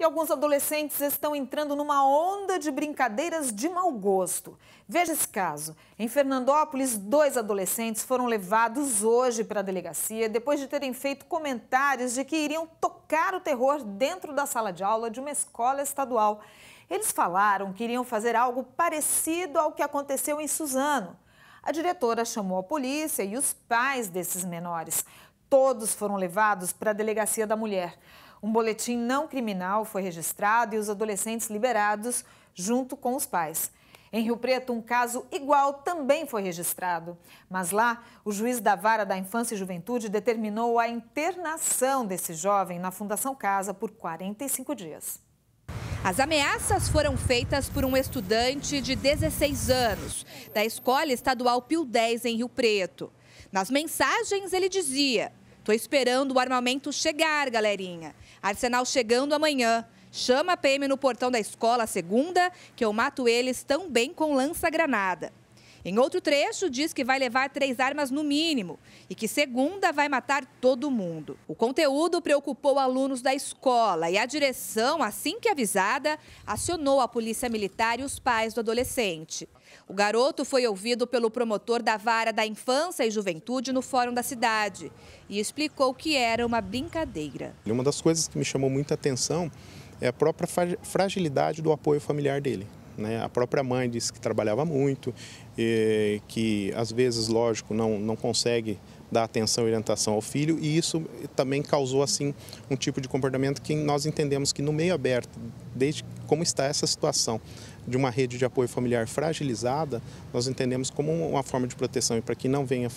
E alguns adolescentes estão entrando numa onda de brincadeiras de mau gosto. Veja esse caso. Em Fernandópolis, dois adolescentes foram levados hoje para a delegacia depois de terem feito comentários de que iriam tocar o terror dentro da sala de aula de uma escola estadual. Eles falaram que iriam fazer algo parecido ao que aconteceu em Suzano. A diretora chamou a polícia e os pais desses menores. Todos foram levados para a delegacia da mulher. Um boletim não criminal foi registrado e os adolescentes liberados junto com os pais. Em Rio Preto, um caso igual também foi registrado. Mas lá, o juiz da Vara da Infância e Juventude determinou a internação desse jovem na Fundação Casa por 45 dias. As ameaças foram feitas por um estudante de 16 anos, da Escola Estadual Pio 10, em Rio Preto. Nas mensagens, ele dizia: Tô esperando o armamento chegar, galerinha. Arsenal chegando amanhã. Chama a PM no portão da escola segunda, que eu mato eles tão bem com lança-granada. Em outro trecho, diz que vai levar três armas no mínimo e que segunda vai matar todo mundo. O conteúdo preocupou alunos da escola e a direção, assim que avisada, acionou a polícia militar e os pais do adolescente. O garoto foi ouvido pelo promotor da vara da infância e juventude no fórum da cidade e explicou que era uma brincadeira. Uma das coisas que me chamou muita atenção é a própria fragilidade do apoio familiar dele. Né? A própria mãe disse que trabalhava muito, que às vezes, lógico, não, não consegue dar atenção e orientação ao filho, e isso também causou assim um tipo de comportamento que nós entendemos que no meio aberto, desde como está essa situação de uma rede de apoio familiar fragilizada, nós entendemos como uma forma de proteção e para que não venha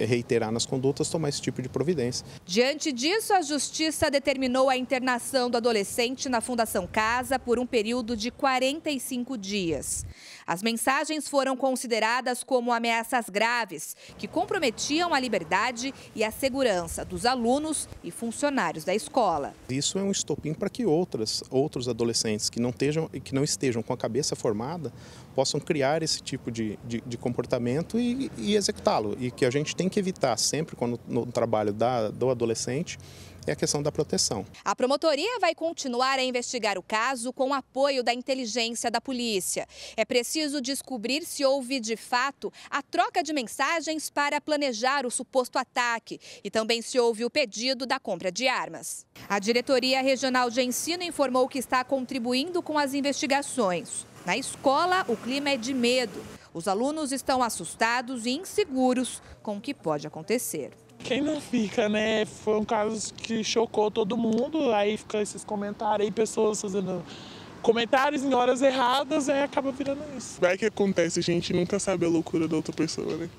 reiterar nas condutas, tomar esse tipo de providência. Diante disso, a Justiça determinou a internação do adolescente na Fundação Casa por um período de 45 dias. As mensagens foram consideradas como ameaças graves, que comprometiam a liberdade e a segurança dos alunos e funcionários da escola. Isso é um estopim para que outras, outros adolescentes que não estejam, que não estejam com a cabeça formada possam criar esse tipo de, de, de comportamento e, e executá-lo. E que a gente tem que evitar sempre, quando no trabalho da, do adolescente, é a questão da proteção. A promotoria vai continuar a investigar o caso com o apoio da inteligência da polícia. É preciso descobrir se houve de fato a troca de mensagens para planejar o suposto ataque e também se houve o pedido da compra de armas. A Diretoria Regional de Ensino informou que está contribuindo com as investigações. Na escola, o clima é de medo. Os alunos estão assustados e inseguros com o que pode acontecer. Quem não fica, né? Foi um caso que chocou todo mundo. Aí fica esses comentários aí, pessoas fazendo comentários em horas erradas, aí acaba virando isso. Vai que acontece, gente nunca sabe a loucura da outra pessoa, né?